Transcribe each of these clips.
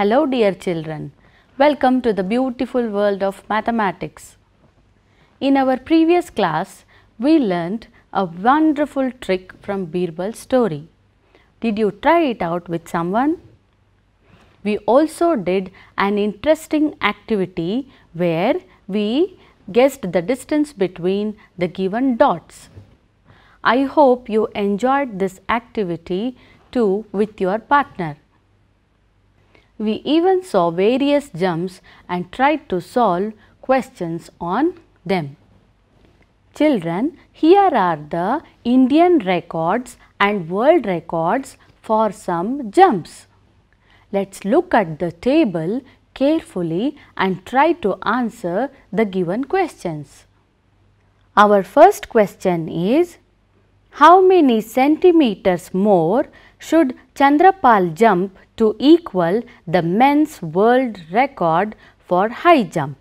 Hello dear children, welcome to the beautiful world of mathematics. In our previous class, we learned a wonderful trick from Birbal's story. Did you try it out with someone? We also did an interesting activity where we guessed the distance between the given dots. I hope you enjoyed this activity too with your partner. We even saw various jumps and tried to solve questions on them. Children, here are the Indian records and world records for some jumps. Let's look at the table carefully and try to answer the given questions. Our first question is, how many centimeters more should Chandrapal jump to equal the men's world record for high jump.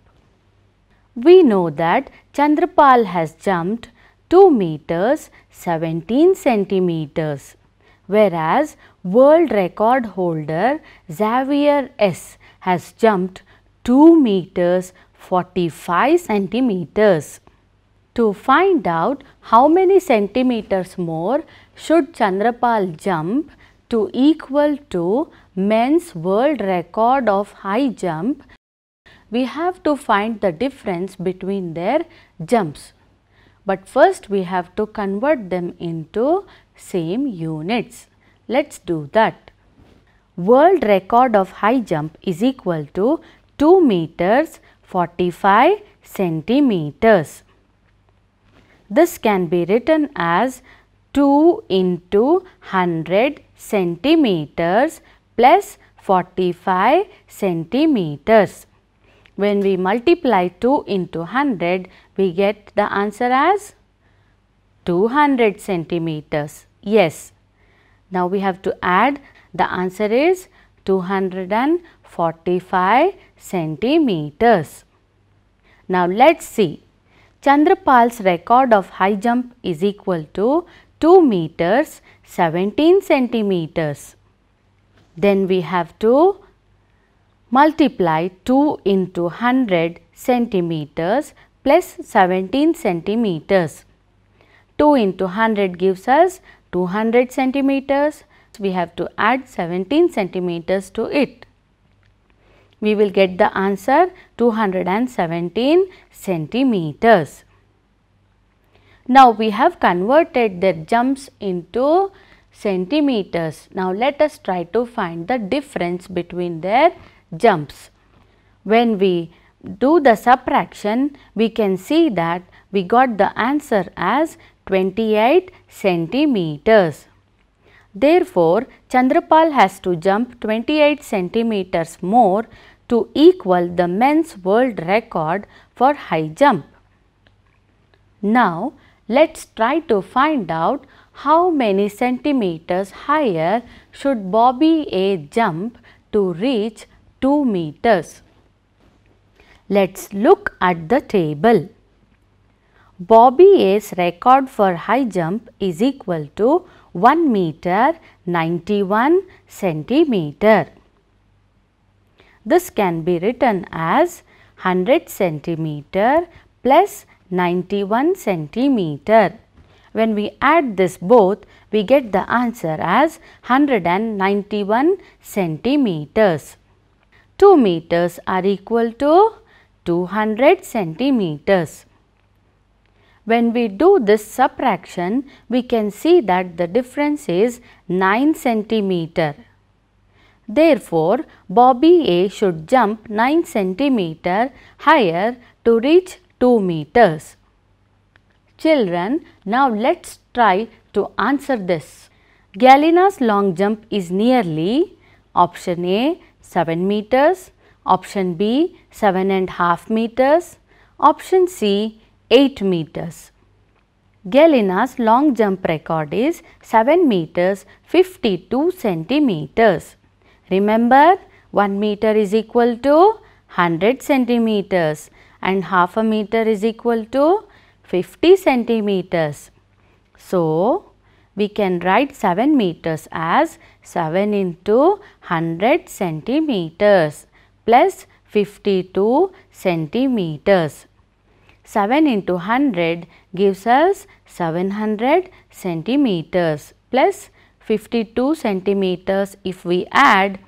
We know that Chandrapal has jumped 2 meters 17 centimeters whereas world record holder Xavier S has jumped 2 meters 45 centimeters. To find out how many centimeters more should Chandrapal jump to equal to men's world record of high jump, we have to find the difference between their jumps. But first we have to convert them into same units. Let's do that. World record of high jump is equal to 2 meters 45 centimeters. This can be written as 2 into 100 centimeters plus 45 centimeters. When we multiply 2 into 100, we get the answer as 200 centimeters. Yes. Now we have to add the answer is 245 centimeters. Now let's see. Chandrapal's record of high jump is equal to 2 meters 17 centimeters. Then we have to multiply 2 into 100 centimeters plus 17 centimeters. 2 into 100 gives us 200 centimeters. We have to add 17 centimeters to it. We will get the answer 217 centimeters. Now we have converted their jumps into centimeters. Now let us try to find the difference between their jumps. When we do the subtraction, we can see that we got the answer as 28 centimeters. Therefore, Chandrapal has to jump 28 centimeters more to equal the men's world record for high jump. Now, Let's try to find out how many centimeters higher should Bobby A jump to reach 2 meters. Let's look at the table. Bobby A's record for high jump is equal to 1 meter 91 centimeter. This can be written as 100 centimeter plus 91 centimeter. When we add this both, we get the answer as 191 centimeters. 2 meters are equal to 200 centimeters. When we do this subtraction, we can see that the difference is 9 centimeter. Therefore, Bobby A should jump 9 centimeter higher to reach 2 meters. Children, now let's try to answer this. Galina's long jump is nearly option A 7 meters, option B 7 and half meters, option C 8 meters. Galina's long jump record is 7 meters 52 centimeters. Remember 1 meter is equal to 100 centimeters and half a meter is equal to 50 centimeters. So, we can write 7 meters as 7 into 100 centimeters plus 52 centimeters. 7 into 100 gives us 700 centimeters plus 52 centimeters if we add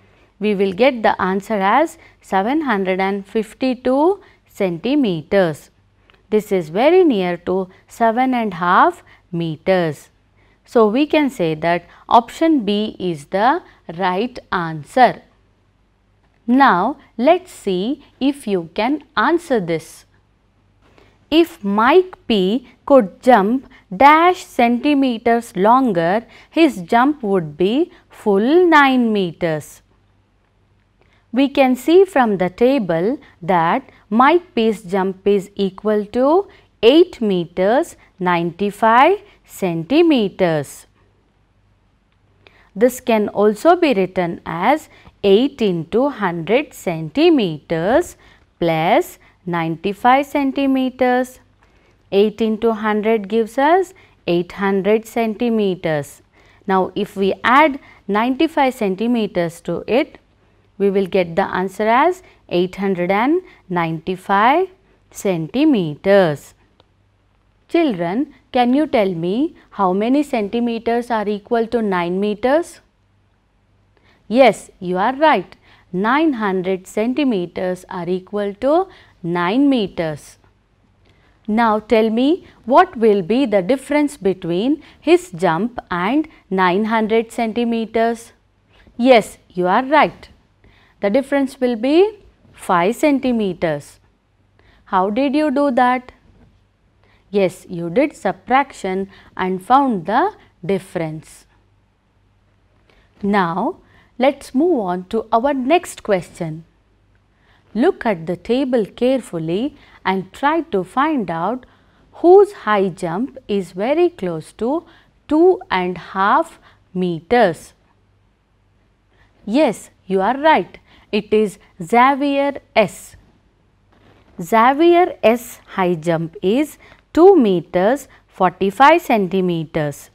we will get the answer as 752 centimeters. This is very near to seven and half meters. So, we can say that option B is the right answer. Now, let's see if you can answer this. If Mike P could jump dash centimeters longer, his jump would be full 9 meters. We can see from the table that my pace jump is equal to 8 meters 95 centimeters. This can also be written as 8 into 100 centimeters plus 95 centimeters. 8 into 100 gives us 800 centimeters. Now, if we add 95 centimeters to it, we will get the answer as 895 centimeters. Children, can you tell me how many centimeters are equal to 9 meters? Yes, you are right. 900 centimeters are equal to 9 meters. Now tell me what will be the difference between his jump and 900 centimeters? Yes, you are right. The difference will be 5 centimeters. How did you do that? Yes, you did subtraction and found the difference. Now, let's move on to our next question. Look at the table carefully and try to find out whose high jump is very close to two and half meters. Yes, you are right. It is Xavier S. Xavier S high jump is 2 meters 45 centimeters.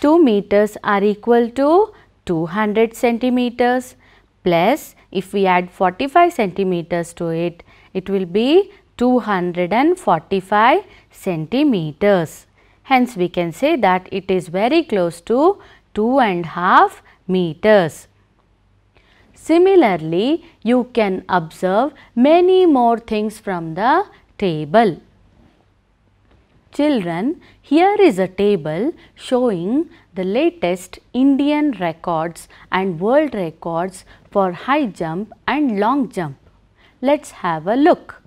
2 meters are equal to 200 centimeters plus if we add 45 centimeters to it, it will be 245 centimeters. Hence, we can say that it is very close to two and half meters. Similarly, you can observe many more things from the table. Children, here is a table showing the latest Indian records and world records for high jump and long jump. Let's have a look.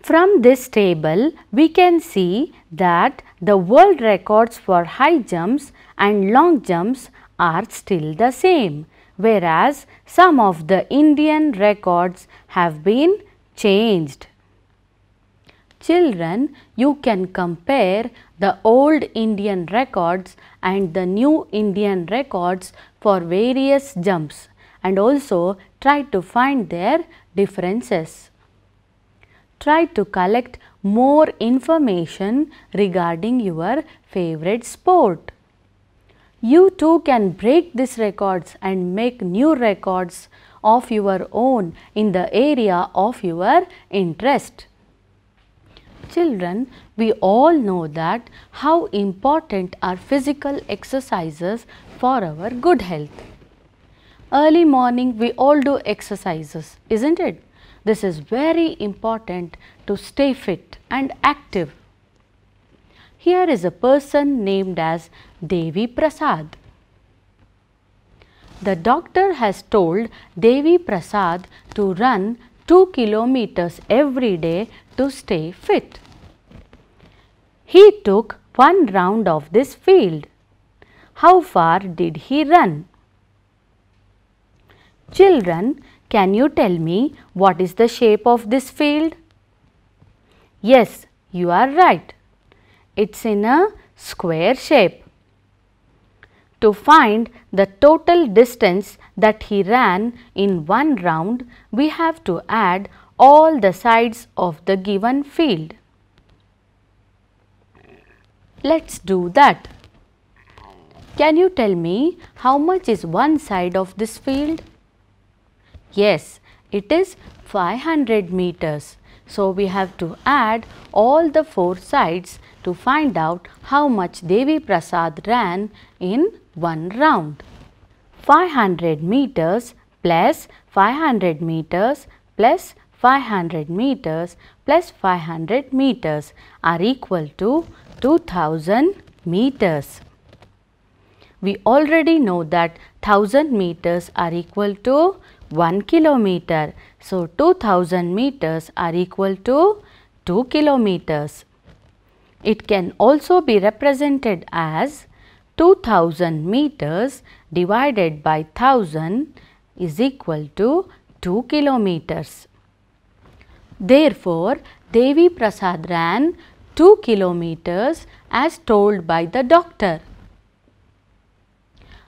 From this table, we can see that the world records for high jumps and long jumps are still the same whereas some of the Indian records have been changed. Children, you can compare the old Indian records and the new Indian records for various jumps and also try to find their differences. Try to collect more information regarding your favorite sport you too can break these records and make new records of your own in the area of your interest. Children, we all know that how important are physical exercises for our good health. Early morning we all do exercises, isn't it? This is very important to stay fit and active here is a person named as Devi Prasad. The doctor has told Devi Prasad to run 2 kilometers every day to stay fit. He took one round of this field. How far did he run? Children, can you tell me what is the shape of this field? Yes, you are right. It's in a square shape. To find the total distance that he ran in one round, we have to add all the sides of the given field. Let's do that. Can you tell me how much is one side of this field? Yes, it is 500 meters. So, we have to add all the four sides to find out how much Devi Prasad ran in one round. 500 meters plus 500 meters plus 500 meters plus 500 meters are equal to 2000 meters. We already know that 1000 meters are equal to 1 kilometer. So 2000 meters are equal to 2 kilometers. It can also be represented as 2000 meters divided by 1000 is equal to 2 kilometers. Therefore, Devi Prasad ran 2 kilometers as told by the doctor.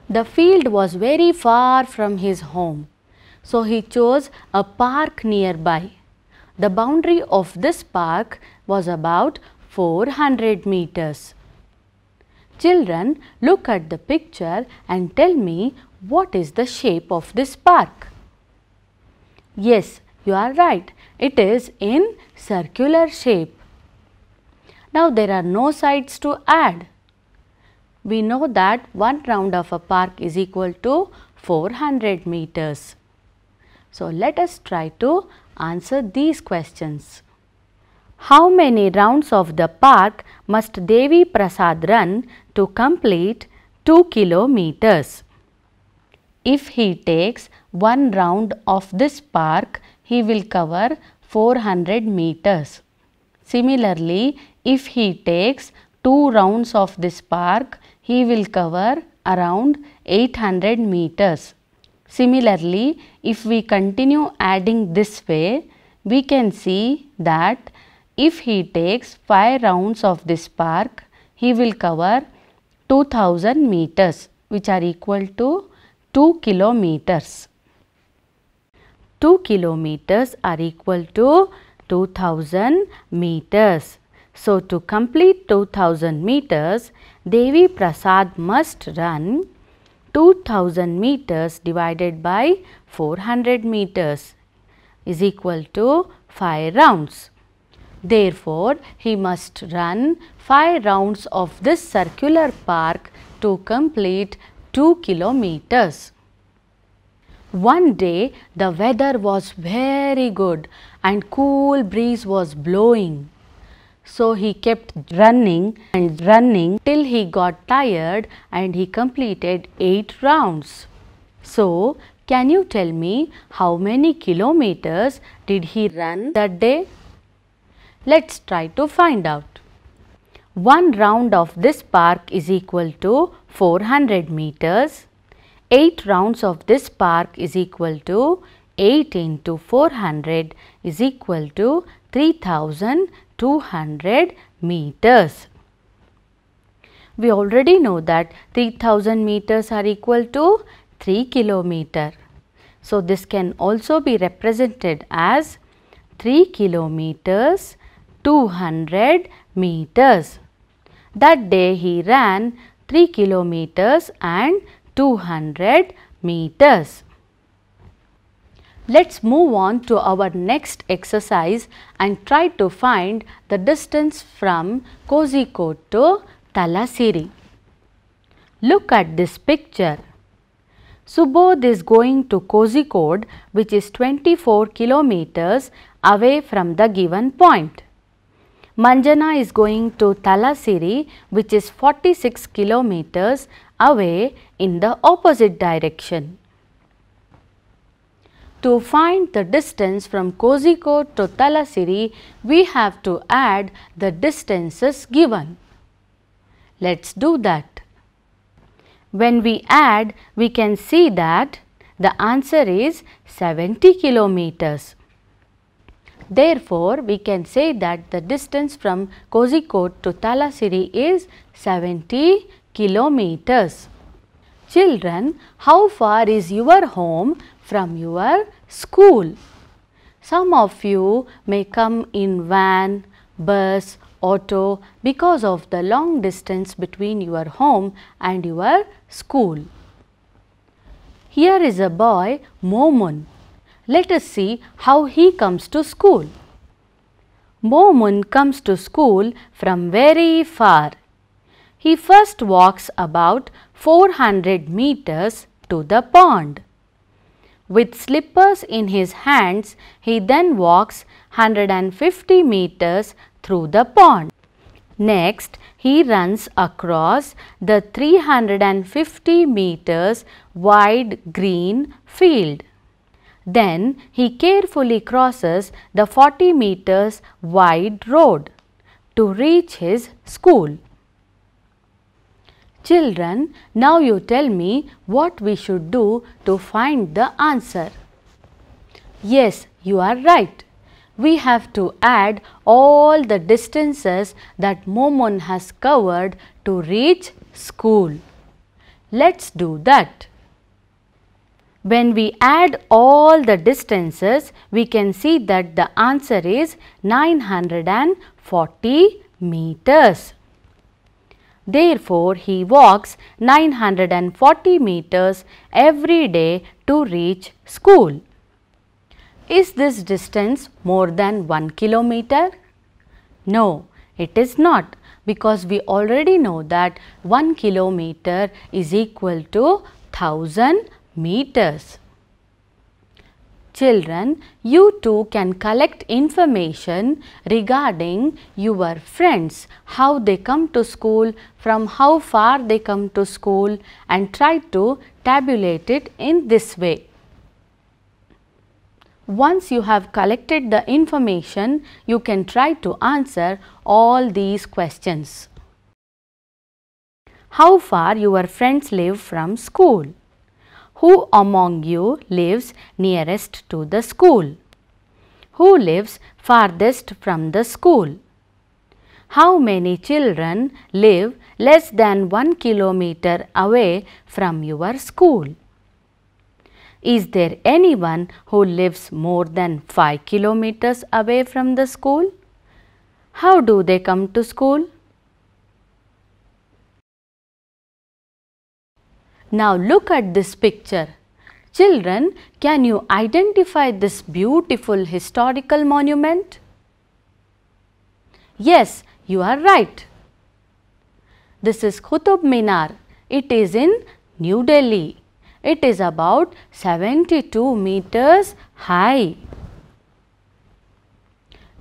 The field was very far from his home. So he chose a park nearby. The boundary of this park was about 400 meters. Children, look at the picture and tell me what is the shape of this park? Yes, you are right. It is in circular shape. Now there are no sides to add. We know that one round of a park is equal to 400 meters. So, let us try to answer these questions. How many rounds of the park must Devi Prasad run to complete 2 kilometers? If he takes one round of this park, he will cover 400 meters. Similarly, if he takes two rounds of this park, he will cover around 800 meters. Similarly, if we continue adding this way, we can see that if he takes 5 rounds of this park, he will cover 2000 meters which are equal to 2 kilometers. 2 kilometers are equal to 2000 meters. So, to complete 2000 meters, Devi Prasad must run 2000 meters divided by 400 meters is equal to 5 rounds. Therefore, he must run 5 rounds of this circular park to complete 2 kilometers. One day the weather was very good and cool breeze was blowing. So he kept running and running till he got tired and he completed 8 rounds. So can you tell me how many kilometers did he run that day? Let's try to find out. One round of this park is equal to 400 meters. 8 rounds of this park is equal to 8 into 400 is equal to 3200 meters. We already know that 3000 meters are equal to 3 kilometer. So, this can also be represented as 3 kilometers 200 meters. That day he ran 3 kilometers and 200 meters. Let's move on to our next exercise and try to find the distance from Kozhikode to Talasiri. Look at this picture. Subodh is going to Kozhikode which is 24 kilometers away from the given point. Manjana is going to Talasiri which is 46 kilometers away in the opposite direction. To find the distance from Kozhikode to Talasiri, we have to add the distances given. Let's do that. When we add, we can see that the answer is 70 kilometers. Therefore, we can say that the distance from Kozhikode to Talasiri is 70 kilometers. Children, how far is your home from your school. Some of you may come in van, bus, auto because of the long distance between your home and your school. Here is a boy, Momun. Let us see how he comes to school. Momun comes to school from very far. He first walks about 400 meters to the pond. With slippers in his hands, he then walks 150 meters through the pond. Next, he runs across the 350 meters wide green field. Then, he carefully crosses the 40 meters wide road to reach his school. Children, now you tell me what we should do to find the answer. Yes, you are right. We have to add all the distances that Momon has covered to reach school. Let's do that. When we add all the distances, we can see that the answer is 940 meters. Therefore, he walks 940 meters every day to reach school. Is this distance more than 1 kilometer? No, it is not because we already know that 1 kilometer is equal to 1000 meters. Children, you too can collect information regarding your friends, how they come to school, from how far they come to school and try to tabulate it in this way. Once you have collected the information, you can try to answer all these questions. How far your friends live from school? Who among you lives nearest to the school? Who lives farthest from the school? How many children live less than 1 kilometer away from your school? Is there anyone who lives more than 5 kilometers away from the school? How do they come to school? Now look at this picture. Children, can you identify this beautiful historical monument? Yes, you are right. This is Qutub Minar. It is in New Delhi. It is about 72 meters high.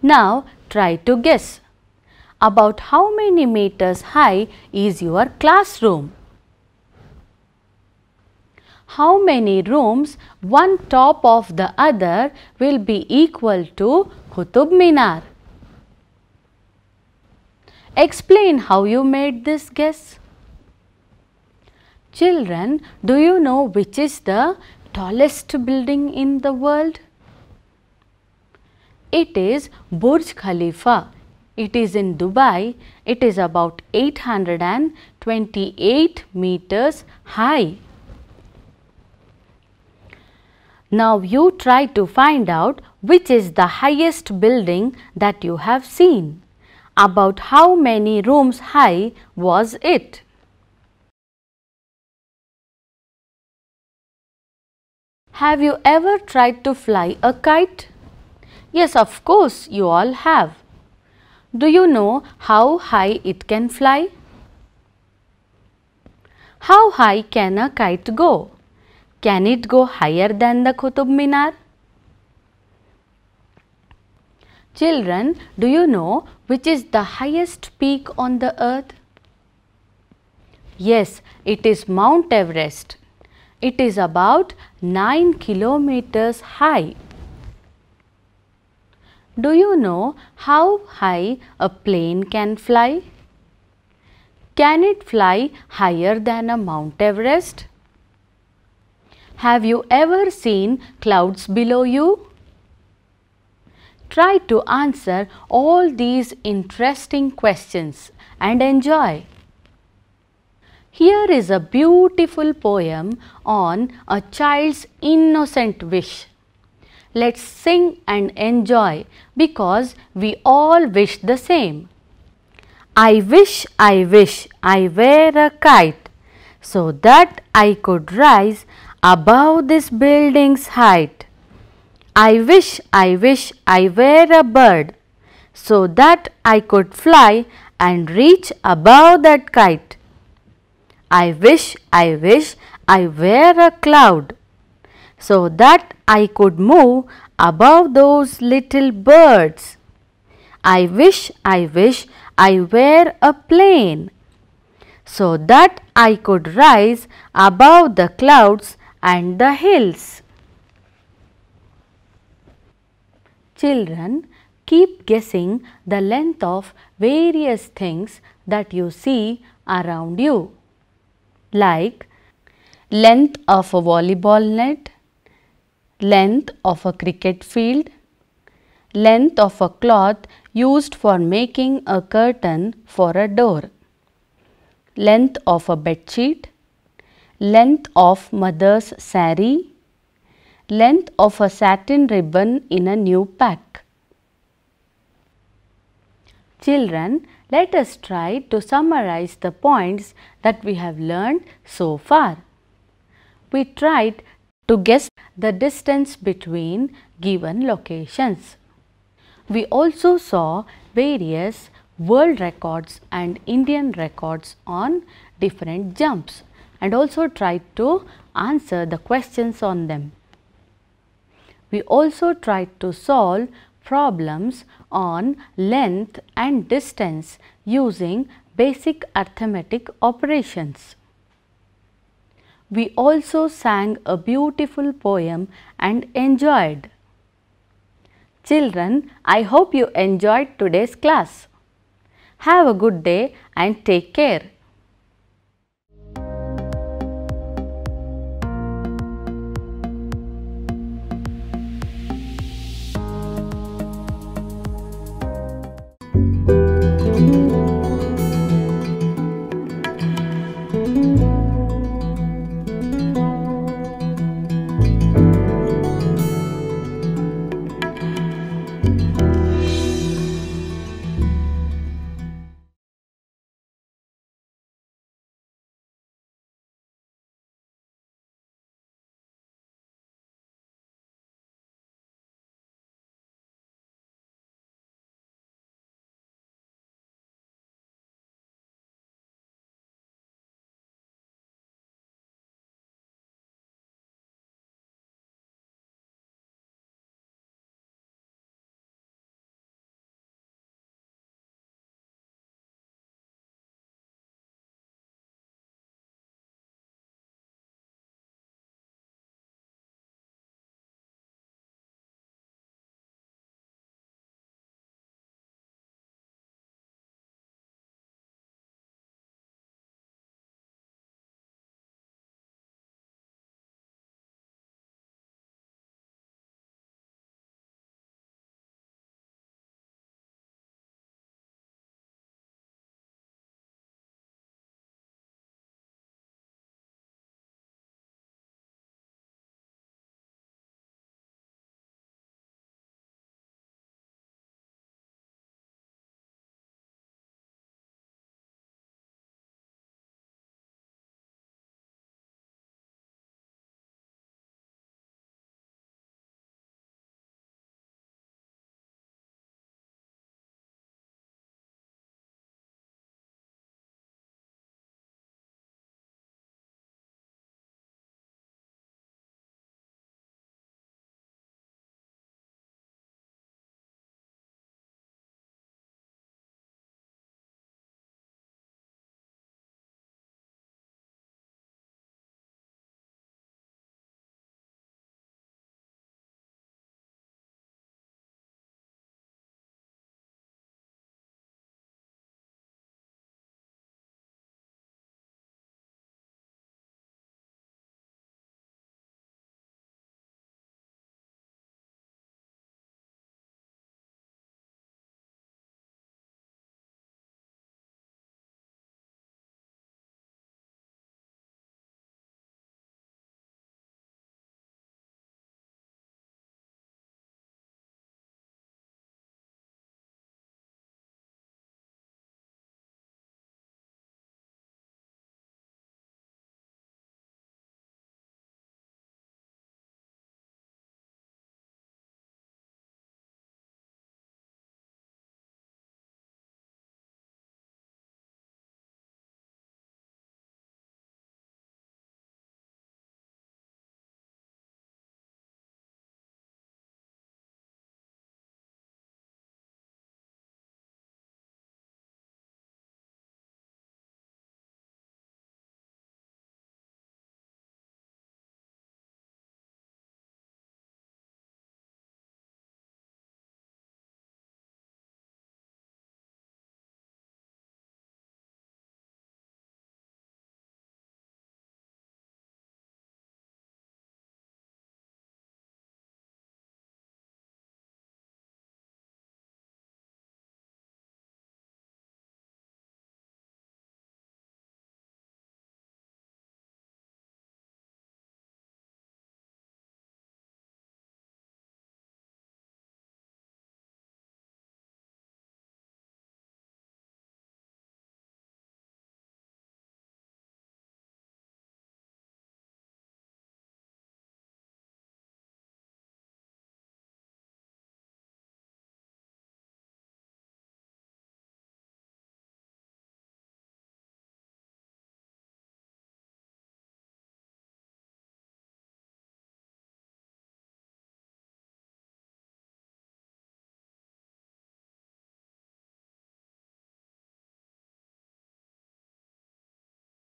Now try to guess. About how many meters high is your classroom? how many rooms one top of the other will be equal to Qutub Minar. Explain how you made this guess. Children, do you know which is the tallest building in the world? It is Burj Khalifa. It is in Dubai. It is about 828 meters high. Now you try to find out which is the highest building that you have seen. About how many rooms high was it? Have you ever tried to fly a kite? Yes, of course, you all have. Do you know how high it can fly? How high can a kite go? Can it go higher than the Qutub Minar? Children, do you know which is the highest peak on the earth? Yes, it is Mount Everest. It is about 9 kilometers high. Do you know how high a plane can fly? Can it fly higher than a Mount Everest? Have you ever seen clouds below you? Try to answer all these interesting questions and enjoy. Here is a beautiful poem on a child's innocent wish. Let's sing and enjoy because we all wish the same. I wish, I wish, I wear a kite so that I could rise above this building's height. I wish, I wish I were a bird so that I could fly and reach above that kite. I wish, I wish I were a cloud so that I could move above those little birds. I wish, I wish I were a plane so that I could rise above the clouds and the hills. Children, keep guessing the length of various things that you see around you like length of a volleyball net, length of a cricket field, length of a cloth used for making a curtain for a door length of a bed sheet, length of mother's sari, length of a satin ribbon in a new pack. Children, let us try to summarize the points that we have learned so far. We tried to guess the distance between given locations. We also saw various world records and Indian records on different jumps and also tried to answer the questions on them. We also tried to solve problems on length and distance using basic arithmetic operations. We also sang a beautiful poem and enjoyed. Children, I hope you enjoyed today's class. Have a good day and take care.